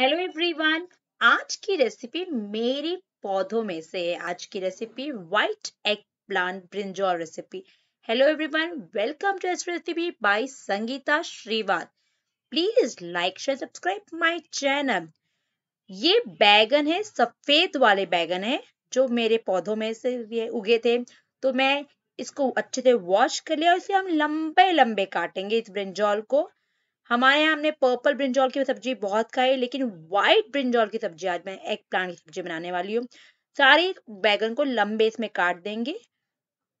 hello everyone आज की recipe मेरी पौधों में से है आज की recipe white egg plant brinjal recipe hello everyone welcome to this recipe by Sangeeta Shrivad please like share subscribe my channel ये बैगन है सफेद वाले बैगन है जो मेरे पौधों में से ये उगे थे तो मैं इसको अच्छे से वॉश कर लिया और इसे हम लंबे लंबे काटेंगे इस ब्रिंजॉल को हमारे यहाँ हमने पर्पल ब्रिंजॉल की सब्जी बहुत खाई लेकिन व्हाइट ब्रिंजॉल की सब्जी आज मैं एक प्लांट की सब्जी बनाने वाली हूँ सारे बैगन को लंबे इसमें काट देंगे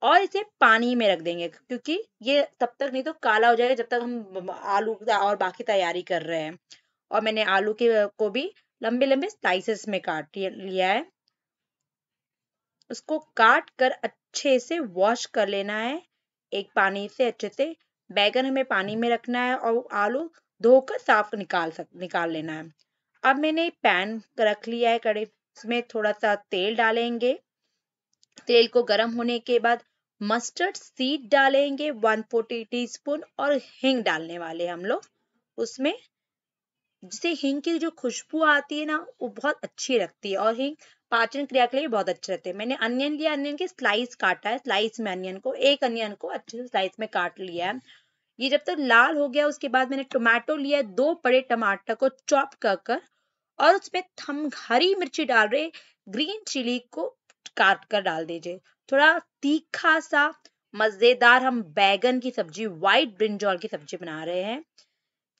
और इसे पानी में रख देंगे क्योंकि ये तब तक नहीं तो काला हो जाएगा जब तक हम आलू और बाकी तैयारी कर रहे हैं और मैंने आलू के को भी लंबे लंबे स्लाइसेस में काट लिया है उसको काट कर अच्छे से वॉश कर लेना है एक पानी से अच्छे से बैगन हमें पानी में रखना है और आलू धोकर साफ निकाल सक निकाल लेना है अब मैंने पैन रख लिया है कड़े इसमें थोड़ा सा तेल डालेंगे तेल को गर्म होने के बाद मस्टर्ड सीड डालेंगे वन फोर्टी टी स्पून और हिंग डालने वाले हम लोग उसमें जिसे हिंग की जो खुशबू आती है ना वो बहुत अच्छी लगती है और हिंग पाचन क्रिया के लिए बहुत अच्छे रहते हैं मैंने अनियन लिया अनियन के स्लाइस काटा है स्लाइस में अनियन को एक अनियन को अच्छे से स्लाइस में काट लिया है ये जब तक लाल हो गया उसके बाद मैंने टोमेटो लिया दो बड़े टमाटर को चॉप कर कर और उसमें थम हरी मिर्ची डाल रहे ग्रीन चिली को काट कर डाल दीजिए थोड़ा तीखा सा मजेदार हम बैगन की सब्जी व्हाइट ब्रिंजॉल की सब्जी बना रहे हैं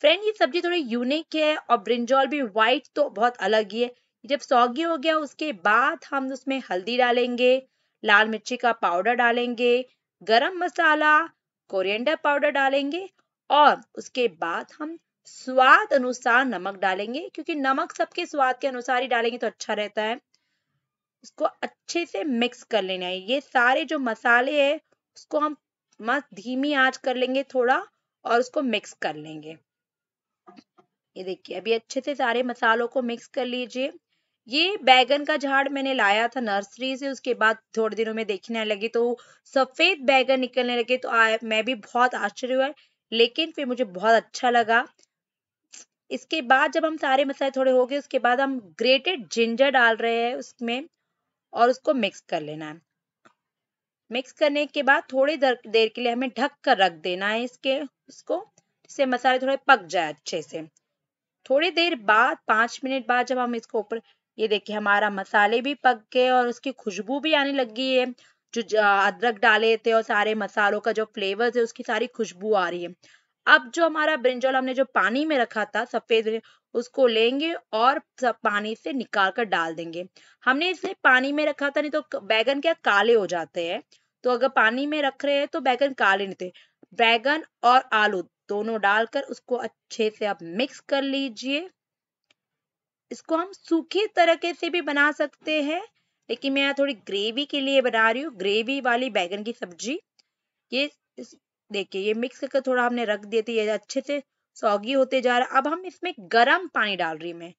फ्रेंड ये सब्जी थोड़ी यूनिक है और ब्रिंजॉल भी व्हाइट तो बहुत अलग ही है जब सौगी हो गया उसके बाद हम उसमें हल्दी डालेंगे लाल मिर्ची का पाउडर डालेंगे गरम मसाला कोरिएंडर पाउडर डालेंगे और उसके बाद हम स्वाद अनुसार नमक डालेंगे क्योंकि नमक सबके स्वाद के अनुसार ही डालेंगे तो अच्छा रहता है उसको अच्छे से मिक्स कर लेना है ये सारे जो मसाले है उसको हम मस्त धीमी आंच कर लेंगे थोड़ा और उसको मिक्स कर लेंगे ये देखिए अभी अच्छे से सारे मसालों को मिक्स कर लीजिए ये बैगन का झाड़ मैंने लाया था नर्सरी से उसके बाद थोड़े दिनों में देखने लगी तो सफेद बैगन निकलने लगे तो आ, मैं भी बहुत आश्चर्य हुआ लेकिन फिर मुझे बहुत अच्छा लगा इसके बाद जब हम सारे मसाले थोड़े हो गए उसके बाद हम ग्रेटेड जिंजर डाल रहे हैं उसमें और उसको मिक्स कर लेना है मिक्स करने के बाद थोड़ी देर देर के लिए हमें ढक कर रख देना है इसके उसको जिससे मसाले थोड़े पक जाए अच्छे से थोड़ी देर बाद पांच मिनट बाद जब हम इसको ऊपर ये देखिए हमारा मसाले भी पक गए और उसकी खुशबू भी आने लग गई है जो अदरक डाले थे और सारे मसालों का जो फ्लेवर है उसकी सारी खुशबू आ रही है अब जो हमारा ब्रिंजल हमने जो पानी में रखा था सफेद उसको लेंगे और सब पानी से निकाल कर डाल देंगे हमने इसे पानी में रखा था नहीं तो बैगन क्या काले हो जाते हैं तो अगर पानी में रख रहे हैं तो बैगन काले नहीं थे बैगन और आलू दोनों डालकर उसको अच्छे से आप मिक्स कर लीजिए इसको हम सूखे तरीके से भी बना सकते हैं लेकिन मैं यहाँ थोड़ी ग्रेवी के लिए बना रही हूँ ग्रेवी वाली बैगन की सब्जी ये देखिए ये मिक्स करके थोड़ा हमने रख दिए थे ये अच्छे से सौगी होते जा रहा है अब हम इसमें गर्म पानी डाल रही मैं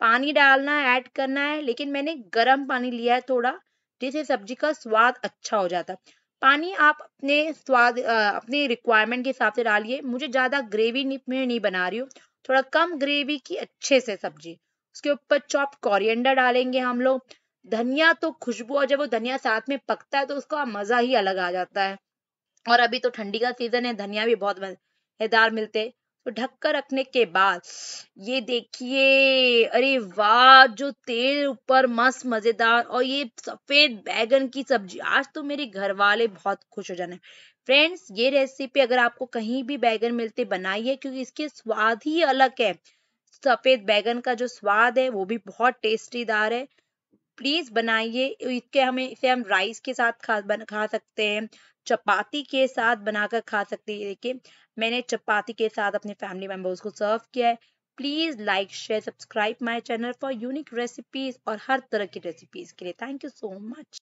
पानी डालना ऐड करना है लेकिन मैंने गर्म पानी लिया है थोड़ा जिससे सब्जी का स्वाद अच्छा हो जाता है पानी आप अपने स्वाद अपने रिक्वायरमेंट के हिसाब से डालिए मुझे ज़्यादा ग्रेवी में नहीं बना रही हूँ थोड़ा कम ग्रेवी की अच्छे से सब्जी उसके ऊपर चॉप कोरिएंडर डालेंगे हम लोग धनिया तो खुशबू और जब वो धनिया साथ में पकता है तो उसका मजा ही अलग आ जाता है और अभी तो ठंडी का सीजन है धनिया भी बहुत मजेदार मिलते तो ढककर रखने के बाद ये देखिए अरे वाह जो तेल ऊपर मस्त मजेदार और ये सफेद बैगन की सब्जी आज तो मेरे घर वाले बहुत खुश हो जाने फ्रेंड्स ये रेसिपी अगर आपको कहीं भी बैगन मिलते बनाइए क्योंकि इसके स्वाद ही अलग है सफेद बैगन का जो स्वाद है वो भी बहुत टेस्टीदार है प्लीज बनाइए इसके हमें इसे हम राइस के साथ खा बन, खा सकते हैं चपाती के साथ बनाकर खा सकते हैं देखिए मैंने चपाती के साथ अपने फैमिली मेंबर्स को सर्व किया है please like share subscribe my channel for unique recipes और हर तरह की रेसिपीज के लिए थैंक यू सो मच